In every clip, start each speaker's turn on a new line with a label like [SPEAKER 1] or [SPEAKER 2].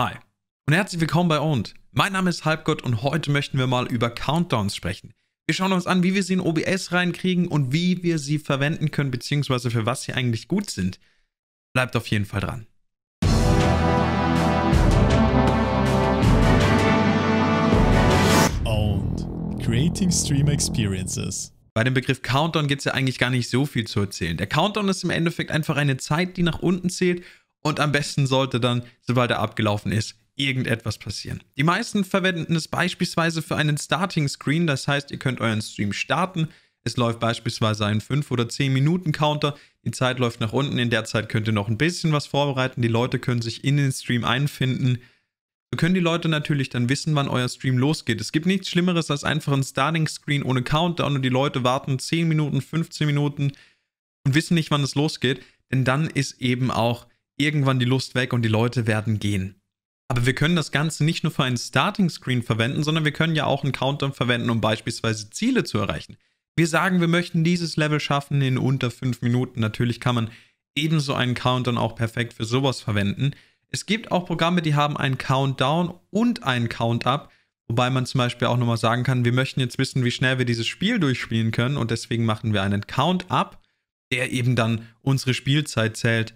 [SPEAKER 1] Hi und herzlich willkommen bei Owned. Mein Name ist Halbgott und heute möchten wir mal über Countdowns sprechen. Wir schauen uns an, wie wir sie in OBS reinkriegen und wie wir sie verwenden können, bzw. für was sie eigentlich gut sind. Bleibt auf jeden Fall dran. Owned. Creating Stream Experiences. Bei dem Begriff Countdown gibt es ja eigentlich gar nicht so viel zu erzählen. Der Countdown ist im Endeffekt einfach eine Zeit, die nach unten zählt und am besten sollte dann, sobald er abgelaufen ist, irgendetwas passieren. Die meisten verwenden es beispielsweise für einen Starting Screen, das heißt, ihr könnt euren Stream starten. Es läuft beispielsweise ein 5 oder 10 Minuten Counter, die Zeit läuft nach unten, in der Zeit könnt ihr noch ein bisschen was vorbereiten, die Leute können sich in den Stream einfinden. So können die Leute natürlich dann wissen, wann euer Stream losgeht. Es gibt nichts Schlimmeres als einfach ein Starting Screen ohne Countdown und die Leute warten 10 Minuten, 15 Minuten und wissen nicht, wann es losgeht, denn dann ist eben auch irgendwann die Lust weg und die Leute werden gehen. Aber wir können das Ganze nicht nur für einen Starting Screen verwenden, sondern wir können ja auch einen Countdown verwenden, um beispielsweise Ziele zu erreichen. Wir sagen, wir möchten dieses Level schaffen in unter 5 Minuten. Natürlich kann man ebenso einen Countdown auch perfekt für sowas verwenden. Es gibt auch Programme, die haben einen Countdown und einen Count-Up, wobei man zum Beispiel auch nochmal sagen kann, wir möchten jetzt wissen, wie schnell wir dieses Spiel durchspielen können und deswegen machen wir einen Count-Up, der eben dann unsere Spielzeit zählt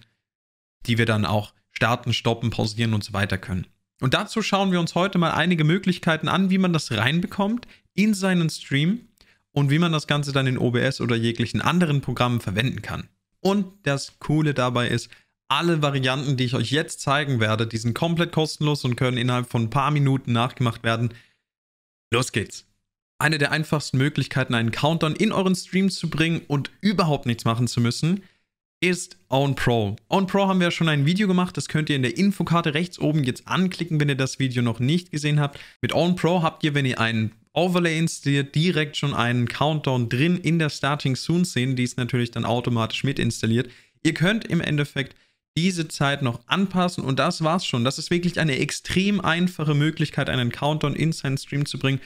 [SPEAKER 1] die wir dann auch starten, stoppen, pausieren und so weiter können. Und dazu schauen wir uns heute mal einige Möglichkeiten an, wie man das reinbekommt in seinen Stream und wie man das Ganze dann in OBS oder jeglichen anderen Programmen verwenden kann. Und das Coole dabei ist, alle Varianten, die ich euch jetzt zeigen werde, die sind komplett kostenlos und können innerhalb von ein paar Minuten nachgemacht werden. Los geht's! Eine der einfachsten Möglichkeiten, einen Countdown in euren Stream zu bringen und überhaupt nichts machen zu müssen, ist OwnPro. OwnPro haben wir schon ein Video gemacht, das könnt ihr in der Infokarte rechts oben jetzt anklicken, wenn ihr das Video noch nicht gesehen habt. Mit OwnPro habt ihr, wenn ihr einen Overlay installiert, direkt schon einen Countdown drin in der Starting Soon Szene, die ist natürlich dann automatisch mit installiert. Ihr könnt im Endeffekt diese Zeit noch anpassen und das war's schon. Das ist wirklich eine extrem einfache Möglichkeit, einen Countdown in seinen Stream zu bringen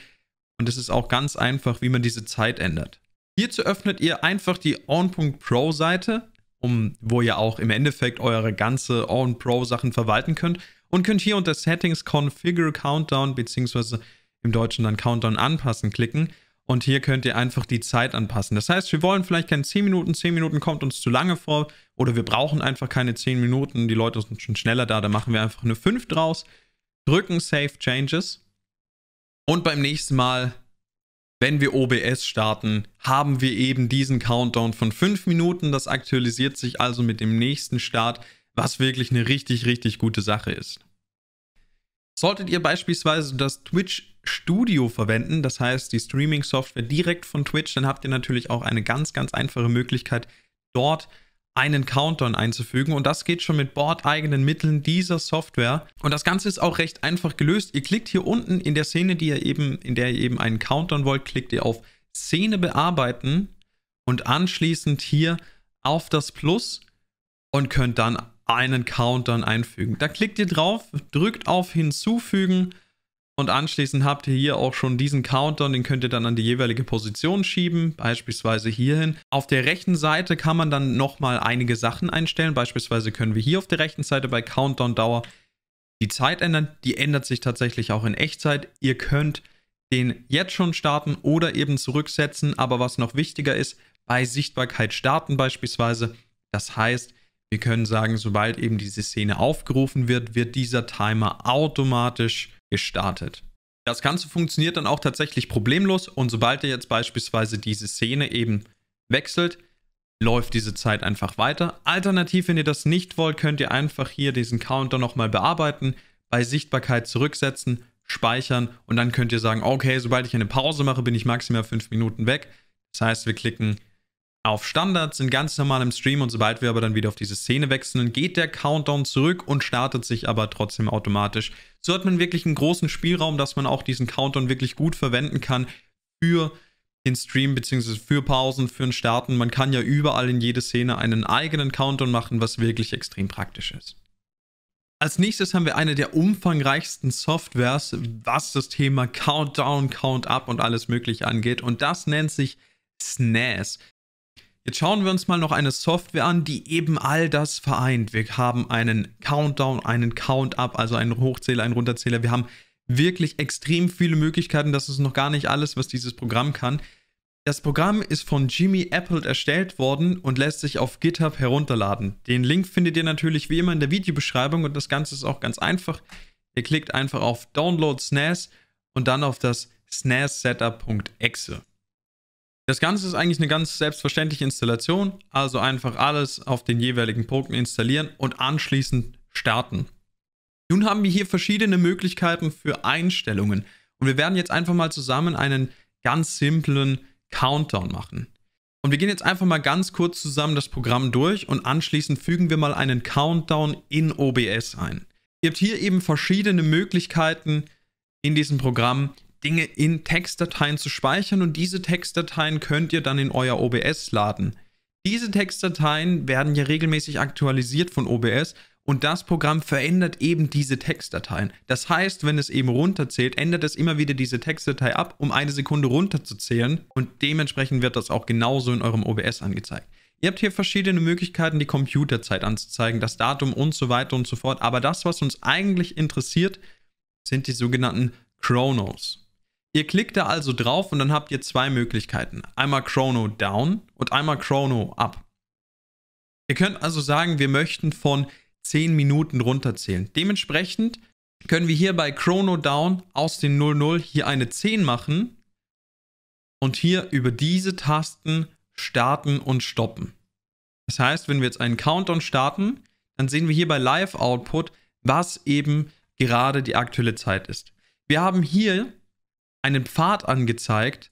[SPEAKER 1] und es ist auch ganz einfach, wie man diese Zeit ändert. Hierzu öffnet ihr einfach die On.pro Seite, um, wo ihr auch im Endeffekt eure ganze On-Pro-Sachen verwalten könnt und könnt hier unter Settings Configure Countdown bzw. im Deutschen dann Countdown anpassen klicken und hier könnt ihr einfach die Zeit anpassen. Das heißt, wir wollen vielleicht keine 10 Minuten, 10 Minuten kommt uns zu lange vor oder wir brauchen einfach keine 10 Minuten, die Leute sind schon schneller da, da machen wir einfach eine 5 draus, drücken Save Changes und beim nächsten Mal wenn wir OBS starten, haben wir eben diesen Countdown von 5 Minuten. Das aktualisiert sich also mit dem nächsten Start, was wirklich eine richtig, richtig gute Sache ist. Solltet ihr beispielsweise das Twitch Studio verwenden, das heißt die Streaming-Software direkt von Twitch, dann habt ihr natürlich auch eine ganz, ganz einfache Möglichkeit, dort einen Countdown einzufügen und das geht schon mit bordeigenen Mitteln dieser Software und das Ganze ist auch recht einfach gelöst. Ihr klickt hier unten in der Szene, die ihr eben, in der ihr eben einen Countdown wollt, klickt ihr auf Szene bearbeiten und anschließend hier auf das Plus und könnt dann einen Countdown einfügen. Da klickt ihr drauf, drückt auf hinzufügen und anschließend habt ihr hier auch schon diesen Countdown, den könnt ihr dann an die jeweilige Position schieben, beispielsweise hierhin. Auf der rechten Seite kann man dann nochmal einige Sachen einstellen. Beispielsweise können wir hier auf der rechten Seite bei Countdown-Dauer die Zeit ändern. Die ändert sich tatsächlich auch in Echtzeit. Ihr könnt den jetzt schon starten oder eben zurücksetzen. Aber was noch wichtiger ist, bei Sichtbarkeit starten beispielsweise. Das heißt, wir können sagen, sobald eben diese Szene aufgerufen wird, wird dieser Timer automatisch gestartet. Das Ganze funktioniert dann auch tatsächlich problemlos und sobald ihr jetzt beispielsweise diese Szene eben wechselt, läuft diese Zeit einfach weiter. Alternativ, wenn ihr das nicht wollt, könnt ihr einfach hier diesen Counter nochmal bearbeiten, bei Sichtbarkeit zurücksetzen, speichern und dann könnt ihr sagen, okay, sobald ich eine Pause mache, bin ich maximal fünf Minuten weg. Das heißt, wir klicken auf Standard, sind ganz normal im Stream und sobald wir aber dann wieder auf diese Szene wechseln, geht der Countdown zurück und startet sich aber trotzdem automatisch, so hat man wirklich einen großen Spielraum, dass man auch diesen Countdown wirklich gut verwenden kann für den Stream bzw. für Pausen, für den Starten. Man kann ja überall in jede Szene einen eigenen Countdown machen, was wirklich extrem praktisch ist. Als nächstes haben wir eine der umfangreichsten Softwares, was das Thema Countdown, Count-Up und alles Mögliche angeht. Und das nennt sich SNES. Jetzt schauen wir uns mal noch eine Software an, die eben all das vereint. Wir haben einen Countdown, einen Count-Up, also einen Hochzähler, einen Runterzähler. Wir haben wirklich extrem viele Möglichkeiten. Das ist noch gar nicht alles, was dieses Programm kann. Das Programm ist von Jimmy Apple erstellt worden und lässt sich auf GitHub herunterladen. Den Link findet ihr natürlich wie immer in der Videobeschreibung und das Ganze ist auch ganz einfach. Ihr klickt einfach auf Download SNAS und dann auf das snassetup.exe. Das Ganze ist eigentlich eine ganz selbstverständliche Installation, also einfach alles auf den jeweiligen Punkten installieren und anschließend starten. Nun haben wir hier verschiedene Möglichkeiten für Einstellungen und wir werden jetzt einfach mal zusammen einen ganz simplen Countdown machen. Und wir gehen jetzt einfach mal ganz kurz zusammen das Programm durch und anschließend fügen wir mal einen Countdown in OBS ein. Ihr habt hier eben verschiedene Möglichkeiten in diesem Programm, Dinge in Textdateien zu speichern und diese Textdateien könnt ihr dann in euer OBS laden. Diese Textdateien werden ja regelmäßig aktualisiert von OBS und das Programm verändert eben diese Textdateien. Das heißt, wenn es eben runterzählt, ändert es immer wieder diese Textdatei ab, um eine Sekunde runterzuzählen und dementsprechend wird das auch genauso in eurem OBS angezeigt. Ihr habt hier verschiedene Möglichkeiten, die Computerzeit anzuzeigen, das Datum und so weiter und so fort. Aber das, was uns eigentlich interessiert, sind die sogenannten Chronos. Ihr klickt da also drauf und dann habt ihr zwei Möglichkeiten. Einmal Chrono Down und einmal Chrono Up. Ihr könnt also sagen, wir möchten von 10 Minuten runterzählen. Dementsprechend können wir hier bei Chrono Down aus den 00 hier eine 10 machen und hier über diese Tasten starten und stoppen. Das heißt, wenn wir jetzt einen Countdown starten, dann sehen wir hier bei Live Output, was eben gerade die aktuelle Zeit ist. Wir haben hier einen Pfad angezeigt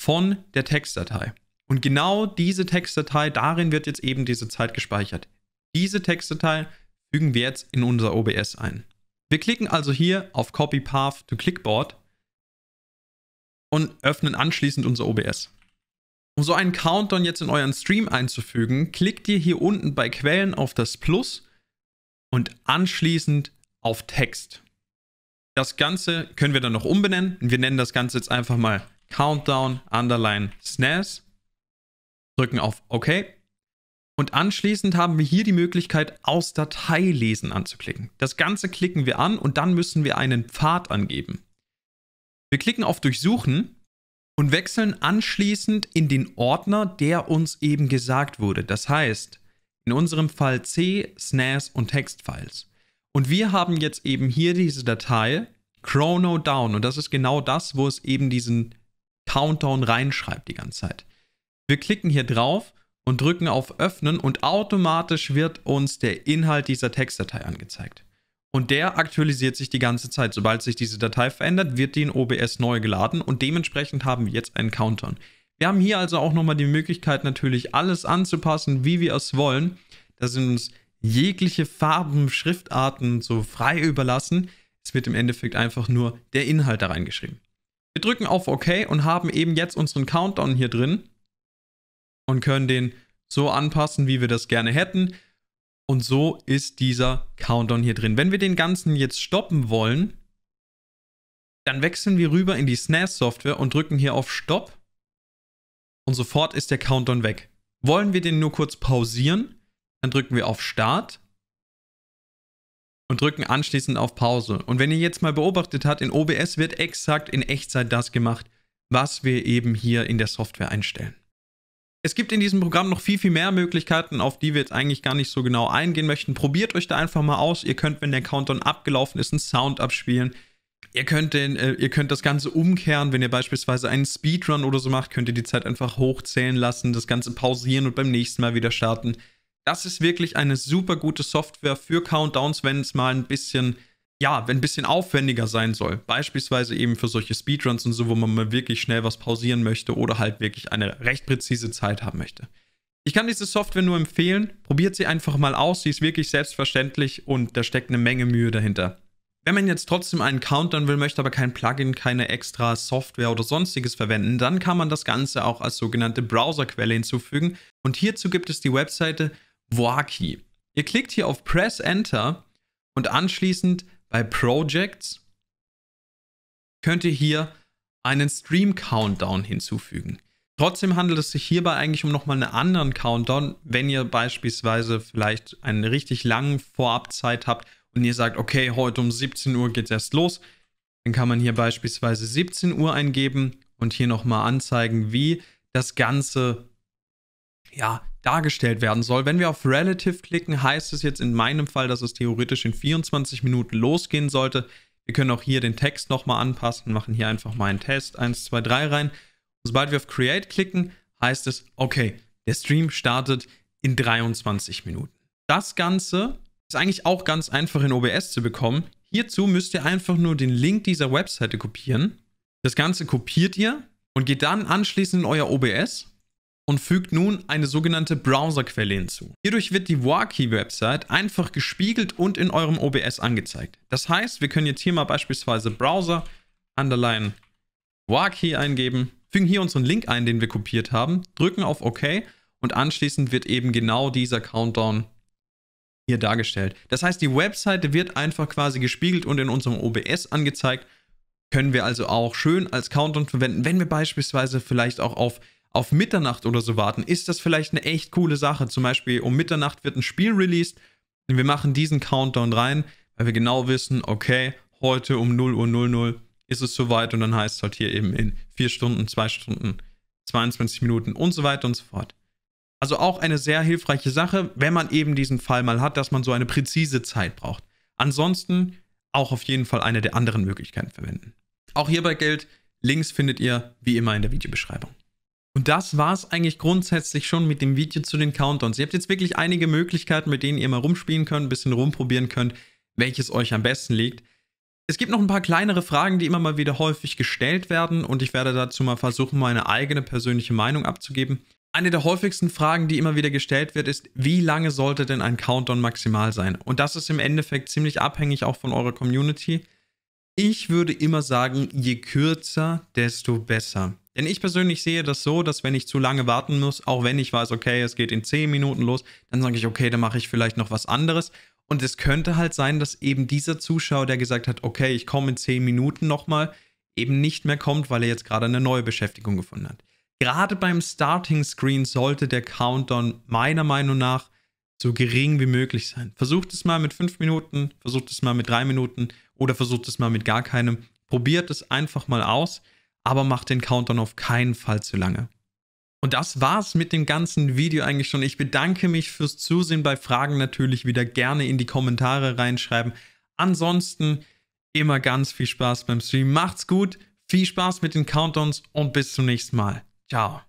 [SPEAKER 1] von der Textdatei. Und genau diese Textdatei, darin wird jetzt eben diese Zeit gespeichert. Diese Textdatei fügen wir jetzt in unser OBS ein. Wir klicken also hier auf Copy Path to Clickboard und öffnen anschließend unser OBS. Um so einen Countdown jetzt in euren Stream einzufügen, klickt ihr hier unten bei Quellen auf das Plus und anschließend auf Text. Das Ganze können wir dann noch umbenennen. Wir nennen das Ganze jetzt einfach mal Countdown Underline SNES. Drücken auf OK. Und anschließend haben wir hier die Möglichkeit, aus Datei lesen anzuklicken. Das Ganze klicken wir an und dann müssen wir einen Pfad angeben. Wir klicken auf Durchsuchen und wechseln anschließend in den Ordner, der uns eben gesagt wurde. Das heißt, in unserem Fall C, SNAS und Textfiles. Und wir haben jetzt eben hier diese Datei Chrono Down. Und das ist genau das, wo es eben diesen Countdown reinschreibt die ganze Zeit. Wir klicken hier drauf und drücken auf Öffnen und automatisch wird uns der Inhalt dieser Textdatei angezeigt. Und der aktualisiert sich die ganze Zeit. Sobald sich diese Datei verändert, wird die in OBS neu geladen und dementsprechend haben wir jetzt einen Countdown. Wir haben hier also auch nochmal die Möglichkeit natürlich alles anzupassen, wie wir es wollen. Da sind uns jegliche Farben, Schriftarten so frei überlassen. Es wird im Endeffekt einfach nur der Inhalt da reingeschrieben. Wir drücken auf OK und haben eben jetzt unseren Countdown hier drin und können den so anpassen, wie wir das gerne hätten. Und so ist dieser Countdown hier drin. Wenn wir den ganzen jetzt stoppen wollen, dann wechseln wir rüber in die SNES-Software und drücken hier auf Stopp. Und sofort ist der Countdown weg. Wollen wir den nur kurz pausieren, dann drücken wir auf Start und drücken anschließend auf Pause. Und wenn ihr jetzt mal beobachtet habt, in OBS wird exakt in Echtzeit das gemacht, was wir eben hier in der Software einstellen. Es gibt in diesem Programm noch viel, viel mehr Möglichkeiten, auf die wir jetzt eigentlich gar nicht so genau eingehen möchten. Probiert euch da einfach mal aus. Ihr könnt, wenn der Countdown abgelaufen ist, einen Sound abspielen. Ihr könnt, den, äh, ihr könnt das Ganze umkehren. Wenn ihr beispielsweise einen Speedrun oder so macht, könnt ihr die Zeit einfach hochzählen lassen, das Ganze pausieren und beim nächsten Mal wieder starten das ist wirklich eine super gute Software für Countdowns, wenn es mal ein bisschen, ja, wenn ein bisschen aufwendiger sein soll. Beispielsweise eben für solche Speedruns und so, wo man mal wirklich schnell was pausieren möchte oder halt wirklich eine recht präzise Zeit haben möchte. Ich kann diese Software nur empfehlen. Probiert sie einfach mal aus. Sie ist wirklich selbstverständlich und da steckt eine Menge Mühe dahinter. Wenn man jetzt trotzdem einen Countdown will, möchte aber kein Plugin, keine extra Software oder sonstiges verwenden, dann kann man das Ganze auch als sogenannte Browserquelle hinzufügen. Und hierzu gibt es die Webseite Woaki. Ihr klickt hier auf Press Enter und anschließend bei Projects könnt ihr hier einen Stream Countdown hinzufügen. Trotzdem handelt es sich hierbei eigentlich um nochmal einen anderen Countdown, wenn ihr beispielsweise vielleicht einen richtig langen Vorabzeit habt und ihr sagt, okay, heute um 17 Uhr geht es erst los, dann kann man hier beispielsweise 17 Uhr eingeben und hier nochmal anzeigen, wie das Ganze ja, dargestellt werden soll. Wenn wir auf Relative klicken, heißt es jetzt in meinem Fall, dass es theoretisch in 24 Minuten losgehen sollte. Wir können auch hier den Text nochmal anpassen, machen hier einfach mal einen Test 1, 2, 3 rein. Und sobald wir auf Create klicken, heißt es, okay, der Stream startet in 23 Minuten. Das Ganze ist eigentlich auch ganz einfach in OBS zu bekommen. Hierzu müsst ihr einfach nur den Link dieser Webseite kopieren. Das Ganze kopiert ihr und geht dann anschließend in euer OBS und fügt nun eine sogenannte Browserquelle hinzu. Hierdurch wird die WAKI-Website einfach gespiegelt und in eurem OBS angezeigt. Das heißt, wir können jetzt hier mal beispielsweise Browser underline WAKI eingeben, fügen hier unseren Link ein, den wir kopiert haben, drücken auf OK und anschließend wird eben genau dieser Countdown hier dargestellt. Das heißt, die Webseite wird einfach quasi gespiegelt und in unserem OBS angezeigt. Können wir also auch schön als Countdown verwenden, wenn wir beispielsweise vielleicht auch auf auf Mitternacht oder so warten, ist das vielleicht eine echt coole Sache. Zum Beispiel um Mitternacht wird ein Spiel released und wir machen diesen Countdown rein, weil wir genau wissen, okay, heute um 0 Uhr 00 ist es soweit und dann heißt es halt hier eben in 4 Stunden, 2 Stunden, 22 Minuten und so weiter und so fort. Also auch eine sehr hilfreiche Sache, wenn man eben diesen Fall mal hat, dass man so eine präzise Zeit braucht. Ansonsten auch auf jeden Fall eine der anderen Möglichkeiten verwenden. Auch hierbei gilt, Links findet ihr wie immer in der Videobeschreibung. Und das war es eigentlich grundsätzlich schon mit dem Video zu den Countdowns. Ihr habt jetzt wirklich einige Möglichkeiten, mit denen ihr mal rumspielen könnt, ein bisschen rumprobieren könnt, welches euch am besten liegt. Es gibt noch ein paar kleinere Fragen, die immer mal wieder häufig gestellt werden und ich werde dazu mal versuchen, meine eigene persönliche Meinung abzugeben. Eine der häufigsten Fragen, die immer wieder gestellt wird, ist, wie lange sollte denn ein Countdown maximal sein? Und das ist im Endeffekt ziemlich abhängig auch von eurer Community. Ich würde immer sagen, je kürzer, desto besser. Denn ich persönlich sehe das so, dass wenn ich zu lange warten muss, auch wenn ich weiß, okay, es geht in 10 Minuten los, dann sage ich, okay, dann mache ich vielleicht noch was anderes. Und es könnte halt sein, dass eben dieser Zuschauer, der gesagt hat, okay, ich komme in 10 Minuten nochmal, eben nicht mehr kommt, weil er jetzt gerade eine neue Beschäftigung gefunden hat. Gerade beim Starting Screen sollte der Countdown meiner Meinung nach so gering wie möglich sein. Versucht es mal mit 5 Minuten, versucht es mal mit 3 Minuten oder versucht es mal mit gar keinem. Probiert es einfach mal aus aber macht den Countdown auf keinen Fall zu lange. Und das war's mit dem ganzen Video eigentlich schon. Ich bedanke mich fürs Zusehen. Bei Fragen natürlich wieder gerne in die Kommentare reinschreiben. Ansonsten immer ganz viel Spaß beim Stream. Macht's gut, viel Spaß mit den Countdowns und bis zum nächsten Mal. Ciao.